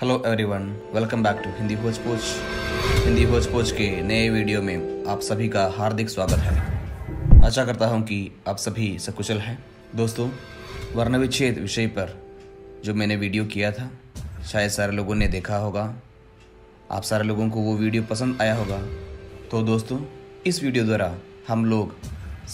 hello everyone welcome back to Hindi भोजपोज हिंदी भोजपोज के नए वीडियो में आप सभी का हार्दिक स्वागत है आशा करता हूं कि आप सभी सकुशल हैं दोस्तों वर्ण विच्छेद विषय पर जो मैंने वीडियो किया था शायद सारे लोगों ने देखा होगा आप सारे लोगों को वो वीडियो पसंद आया होगा तो दोस्तों इस वीडियो द्वारा हम लोग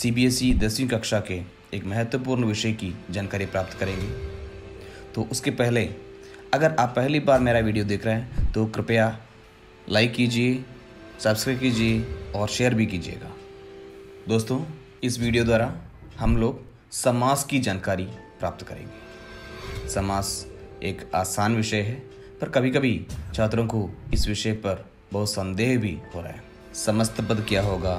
सी बी एस ई दसवीं कक्षा के एक महत्वपूर्ण विषय की जानकारी प्राप्त करेंगे तो उसके पहले अगर आप पहली बार मेरा वीडियो देख रहे हैं तो कृपया लाइक कीजिए सब्सक्राइब कीजिए और शेयर भी कीजिएगा दोस्तों इस वीडियो द्वारा हम लोग समास की जानकारी प्राप्त करेंगे समास एक आसान विषय है पर कभी कभी छात्रों को इस विषय पर बहुत संदेह भी हो रहा है समस्त पद क्या होगा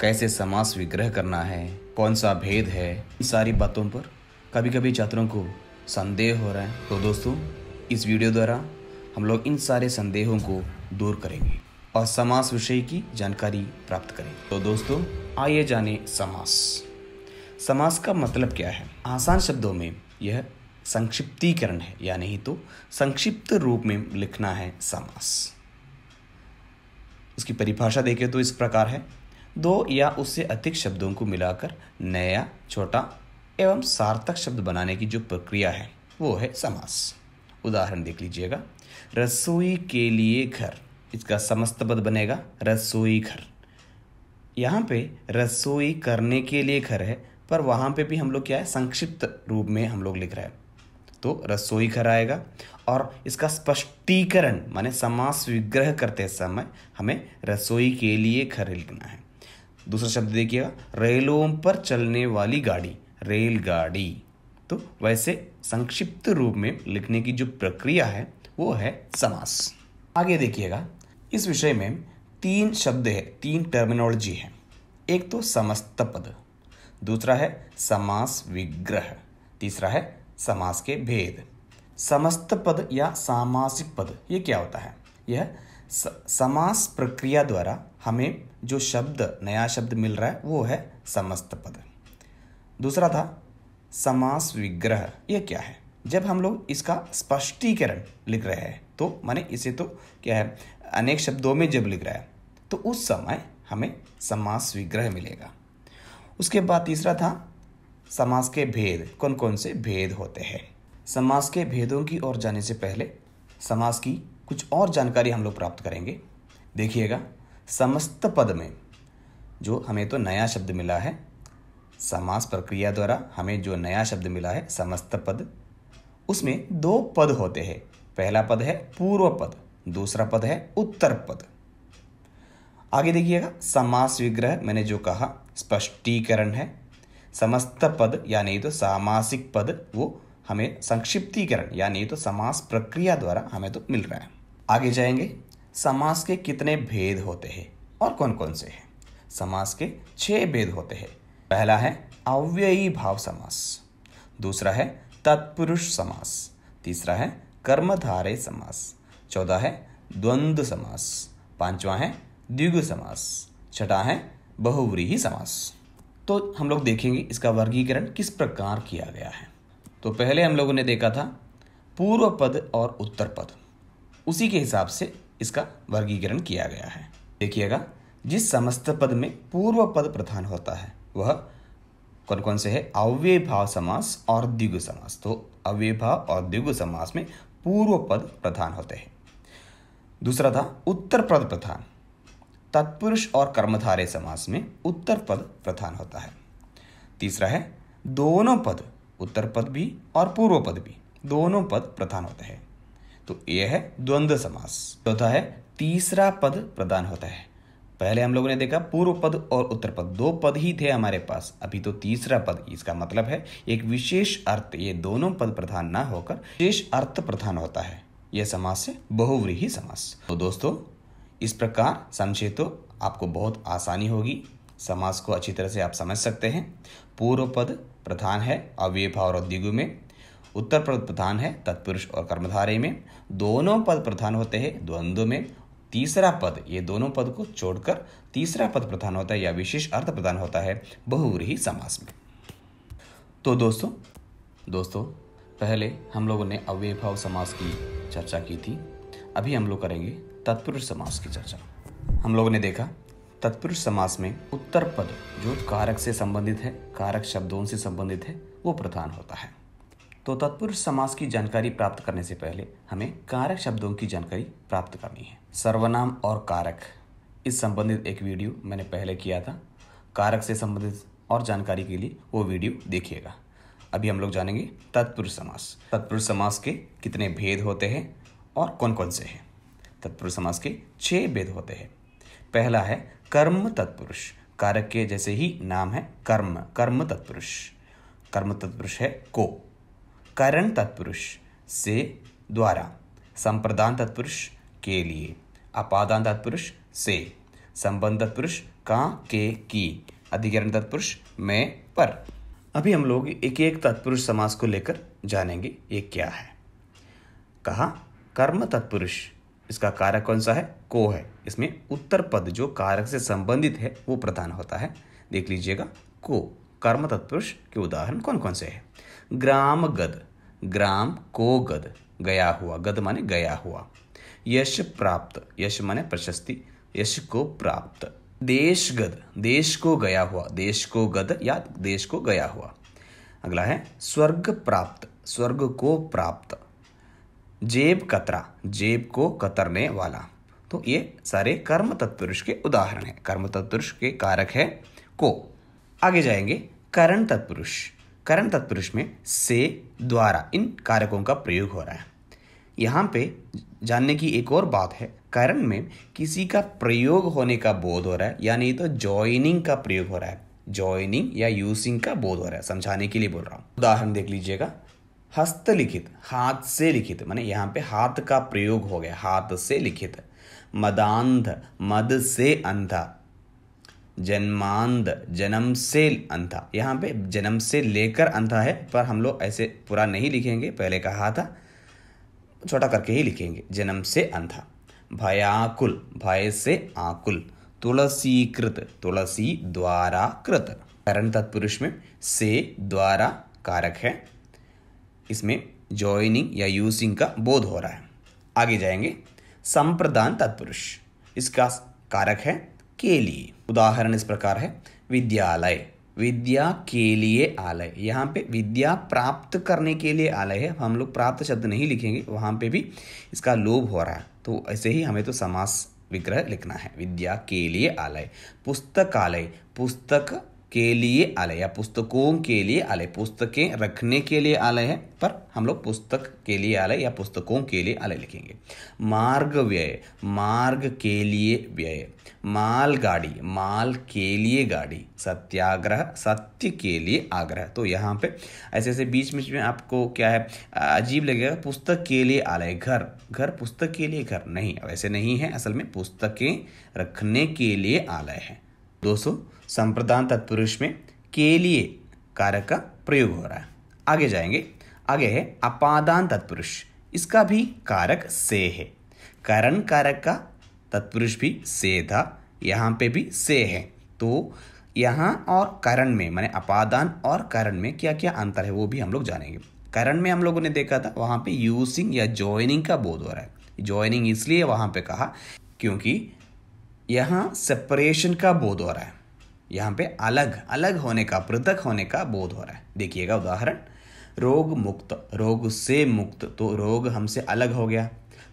कैसे समास विग्रह करना है कौन सा भेद है इन सारी बातों पर कभी कभी छात्रों को संदेह हो रहा है तो दोस्तों इस वीडियो द्वारा हम लोग इन सारे संदेहों को दूर करेंगे और समास विषय की जानकारी प्राप्त करें तो दोस्तों आइए जाने समास समास का मतलब क्या है आसान शब्दों में यह संक्षिप्तीकरण है या नहीं तो संक्षिप्त रूप में लिखना है समास उसकी परिभाषा देखें तो इस प्रकार है दो या उससे अधिक शब्दों को मिलाकर नया छोटा एवं सार्थक शब्द बनाने की जो प्रक्रिया है वो है समास उदाहरण देख लीजिएगा रसोई के लिए घर इसका समस्त पद बनेगा रसोई घर यहाँ पे रसोई करने के लिए घर है पर वहाँ पे भी हम लोग क्या है संक्षिप्त रूप में हम लोग लिख रहे हैं तो रसोई घर आएगा और इसका स्पष्टीकरण माने समास विग्रह करते समय हमें रसोई के लिए घर लिखना है दूसरा शब्द देखिएगा रेलों पर चलने वाली गाड़ी रेलगाड़ी तो वैसे संक्षिप्त रूप में लिखने की जो प्रक्रिया है वो है समास आगे देखिएगा इस विषय में तीन शब्द है तीन टर्मिनोलॉजी है एक तो समस्त पद दूसरा है समास विग्रह तीसरा है समास के भेद समस्त पद या सामासिक पद ये क्या होता है यह समास प्रक्रिया द्वारा हमें जो शब्द नया शब्द मिल रहा है वो है समस्त पद दूसरा था समास विग्रह यह क्या है जब हम लोग इसका स्पष्टीकरण लिख रहे हैं तो माने इसे तो क्या है अनेक शब्दों में जब लिख रहा है तो उस समय हमें समास विग्रह मिलेगा उसके बाद तीसरा था समास के भेद कौन कौन से भेद होते हैं समास के भेदों की ओर जाने से पहले समास की कुछ और जानकारी हम लोग प्राप्त करेंगे देखिएगा समस्त पद में जो हमें तो नया शब्द मिला है समास प्रक्रिया द्वारा हमें जो नया शब्द मिला है समस्त पद उसमें दो पद होते हैं पहला पद है पूर्व पद दूसरा पद है उत्तर पद आगे देखिएगा समास विग्रह मैंने जो कहा स्पष्टीकरण है समस्त पद यानी तो सामासिक पद वो हमें संक्षिप्तीकरण यानी तो समास प्रक्रिया द्वारा हमें तो मिल रहा है आगे जाएंगे समास के कितने भेद होते हैं और कौन कौन से हैं समास के छह भेद होते हैं पहला है अव्ययी भाव समास दूसरा है तत्पुरुष समास तीसरा है कर्मधारे समास चौदह है द्वंद्व समास पांचवा है द्विगु समास छठा है बहुव्रीही समास तो हम लोग देखेंगे इसका वर्गीकरण किस प्रकार किया गया है तो पहले हम लोगों ने देखा था पूर्व पद और उत्तर पद उसी के हिसाब से इसका वर्गीकरण किया गया है देखिएगा जिस समस्त पद में पूर्व पद प्रधान होता है वह कौन कौन से है अव्यय भाव समास और द्विगु समास तो अव्यय भाव और द्विगु समास में पूर्व पद प्रधान होते हैं दूसरा था उत्तर पद प्रधान तत्पुरुष और कर्मधारय समास में उत्तर पद प्रधान होता है तीसरा है दोनों पद उत्तर पद भी और पूर्व पद भी दोनों पद प्रधान होते हैं तो यह है द्वंद्व समास चौथा है तीसरा पद प्रधान होता है पहले हम लोगों ने देखा पूर्व पद और उत्तर पद दो पद ही थे हमारे पास अभी तो तीसरा पद इसका मतलब है एक विशेष अर्थ ये दोनों पद प्रधान ना होकर विशेष अर्थ प्रधान होता है यह समास से बहुव्रीही समास तो दोस्तों इस प्रकार समझे तो आपको बहुत आसानी होगी समास को अच्छी तरह से आप समझ सकते हैं पूर्व पद प्रधान है अव्यय भाव और दिगु में उत्तर पद प्रधान है तत्पुरुष और कर्मधारय में दोनों पद प्रधान होते हैं द्वंद्व में तीसरा पद ये दोनों पद को छोड़कर तीसरा पद प्रधान होता है या विशेष अर्थ प्रधान होता है बहुव्रीही समास में तो दोस्तों दोस्तों पहले हम लोगों ने अव्यय भाव समास की चर्चा की थी अभी हम लोग करेंगे तत्पुरुष समास की चर्चा हम लोगों ने देखा तत्पुरुष समास में उत्तर पद जो कारक से संबंधित है कारक शब्दों से संबंधित है वो प्रधान होता है तो तत्पुरुष समास की जानकारी प्राप्त करने से पहले हमें कारक शब्दों की जानकारी प्राप्त करनी है सर्वनाम और कारक इस संबंधित एक वीडियो मैंने पहले किया था कारक से संबंधित और जानकारी के लिए वो वीडियो देखिएगा अभी हम लोग जानेंगे तत्पुरुष समास तत्पुरुष समास के कितने भेद होते हैं और कौन कौन से हैं तत्पुरुष समास के छः भेद होते हैं पहला है कर्म तत्पुरुष कारक के जैसे ही नाम है कर्म कर्म तत्पुरुष कर्म तत्पुरुष है को करण तत्पुरुष से द्वारा संप्रदान तत्पुरुष के लिए अपादान तत्पुरुष से संबंध तत्पुरुष का के की अधिकरण तत्पुरुष में पर अभी हम लोग एक एक तत्पुरुष समास को लेकर जानेंगे ये क्या है कहा कर्म तत्पुरुष इसका कारक कौन सा है को है इसमें उत्तर पद जो कारक से संबंधित है वो प्रधान होता है देख लीजिएगा को कर्म तत्पुरुष के उदाहरण कौन कौन से है ग्राम गद ग्राम को गद गया हुआ गद माने गया हुआ यश प्राप्त यश माने प्रशस्ति यश को प्राप्त देश गद देश को गया हुआ देश को गद या देश को गया हुआ अगला है स्वर्ग प्राप्त स्वर्ग को प्राप्त जेब कतरा जेब को कतरने वाला तो ये सारे कर्म तत्पुरुष के उदाहरण है कर्म तत्पुरुष के कारक है को आगे जाएंगे करण तत्पुरुष करण तत्पुरुष में से द्वारा इन कारकों का प्रयोग हो रहा है यहाँ पे जानने की एक और बात है करण में किसी का प्रयोग होने का बोध हो रहा है यानी तो ज्वाइनिंग का प्रयोग हो रहा है ज्वाइनिंग या यूजिंग का बोध हो रहा है समझाने के लिए बोल रहा हूँ उदाहरण देख लीजिएगा हस्तलिखित हाथ से लिखित माने यहाँ पे हाथ का प्रयोग हो गया हाथ से लिखित मदांध मद से अंधा जन्मांध जन्म से अंधा यहाँ पे जन्म से लेकर अंधा है पर हम लोग ऐसे पूरा नहीं लिखेंगे पहले कहा था छोटा करके ही लिखेंगे जन्म से अंधा भयाकुल भय से आकुल तुलसी कृत तुलसी द्वारा कृत करण तत्पुरुष में से द्वारा कारक है इसमें ज्वाइनिंग या यूजिंग का बोध हो रहा है आगे जाएंगे संप्रदान तत्पुरुष इसका कारक है के लिए उदाहरण इस प्रकार है विद्यालय विद्या के लिए आलय यहाँ पे विद्या प्राप्त करने के लिए आलय है हम लोग प्राप्त शब्द नहीं लिखेंगे वहाँ पे भी इसका लोभ हो रहा है तो ऐसे ही हमें तो समास विग्रह लिखना है विद्या के लिए आलय पुस्तकालय पुस्तक के लिए आलय या पुस्तकों के लिए आलय पुस्तकें रखने के लिए आलय है पर हम लोग पुस्तक के लिए आलय या पुस्तकों के लिए आलय लिखेंगे मार्ग व्यय मार्ग के लिए व्यय माल गाड़ी माल के लिए गाड़ी सत्याग्रह सत्य के लिए आग्रह तो यहाँ पे ऐसे ऐसे बीच बीच में आपको क्या है अजीब लगेगा पुस्तक के लिए आलय घर घर पुस्तक के लिए घर नहीं वैसे नहीं है असल में पुस्तकें रखने के लिए आलय है दोस्तों संप्रदान तत्पुरुष में के लिए कारक का प्रयोग हो रहा है आगे जाएंगे आगे है अपादान तत्पुरुष इसका भी कारक से है करण कारक का तत्पुरुष भी से था यहाँ पे भी से है तो यहाँ और करण में माने अपादान और करण में क्या क्या अंतर है वो भी हम लोग जानेंगे करण में हम लोगों ने देखा था वहाँ पे यूजिंग या ज्वाइनिंग का बोध हो रहा है ज्वाइनिंग इसलिए वहाँ पे कहा क्योंकि यहां सेपरेशन का बोध हो रहा है यहाँ पे अलग अलग होने का पृथक होने का बोध हो रहा है देखिएगा उदाहरण रोग मुक्त रोग से मुक्त तो रोग हमसे अलग हो गया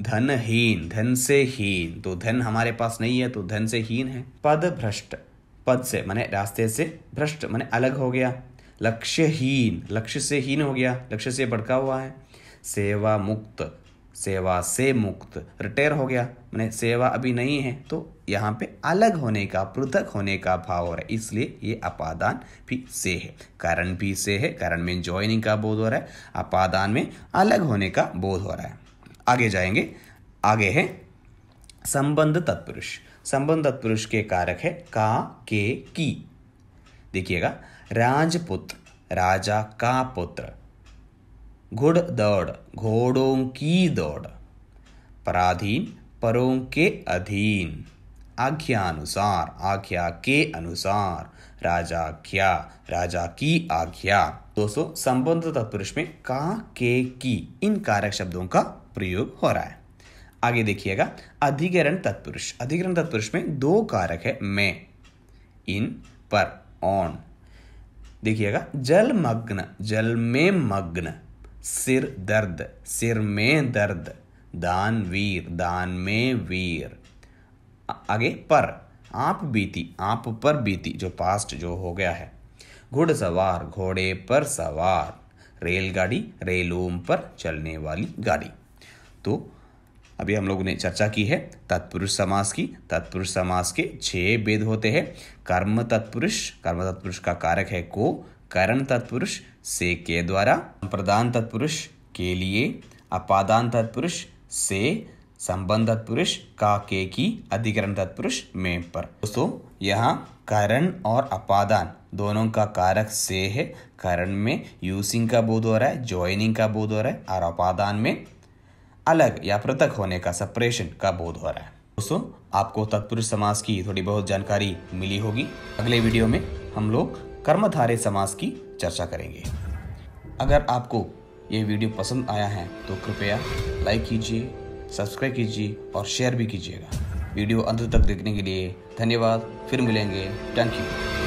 धनहीन धन से हीन तो धन हमारे पास नहीं है तो धन से हीन है पद भ्रष्ट पद से माने रास्ते से भ्रष्ट माने अलग हो गया लक्ष्यहीन लक्ष्य से हीन हो गया लक्ष्य से भड़का हुआ है सेवा मुक्त सेवा से मुक्त रिटायर हो गया मैंने सेवा अभी नहीं है तो यहाँ पे अलग होने का पृथक होने का भाव हो रहा है इसलिए ये अपादान भी से है कारण भी से है कारण में ज्वाइनिंग का बोध हो रहा है अपादान में अलग होने का बोध हो रहा है आगे जाएंगे आगे है संबंध तत्पुरुष संबंध तत्पुरुष के कारक है का के की देखिएगा राजपुत्र राजा का पुत्र घुड़ दौड़ घोड़ों की दौड़ पराधीन परों के अधीन आज्ञा अनुसार आज्ञा के अनुसार राजा क्या राजा की आज्ञा दोस्तों संबंध तत्पुरुष में का के की इन कारक शब्दों का प्रयोग हो रहा है आगे देखिएगा अधिकरण तत्पुरुष अधिकरण तत्पुरुष में दो कारक है मैं इन पर ऑन देखिएगा जल मग्न जल में मग्न सिर दर्द सिर में दर्द दान वीर दान में वीर आगे पर आप बीती आप पर बीती जो पास्ट जो हो गया है घुड़सवार घोड़े पर सवार रेलगाड़ी रेलोम पर चलने वाली गाड़ी तो अभी हम लोगों ने चर्चा की है तत्पुरुष समास की तत्पुरुष समास के छह भेद होते हैं कर्म तत्पुरुष कर्म तत्पुरुष का कारक है को करण तत्पुरुष से के द्वारा संप्रदान तत्पुरुष के लिए अपादान तत्पुरुष से संबंध तत्पुरुष का के की अधिकरण तत्पुरुष में पर दोस्तों यहाँ करण और अपादान दोनों का कारक से है करण में यूसिंग का बोध हो रहा है ज्वाइनिंग का बोध हो रहा है और अपादान में अलग या पृथक होने का सेपरेशन का बोध हो रहा है दोस्तों आपको तत्पुरुष समाज की थोड़ी बहुत जानकारी मिली होगी अगले वीडियो में हम लोग कर्मधारे समाज की चर्चा करेंगे अगर आपको ये वीडियो पसंद आया है तो कृपया लाइक कीजिए सब्सक्राइब कीजिए और शेयर भी कीजिएगा वीडियो अंत तक देखने के लिए धन्यवाद फिर मिलेंगे थैंक यू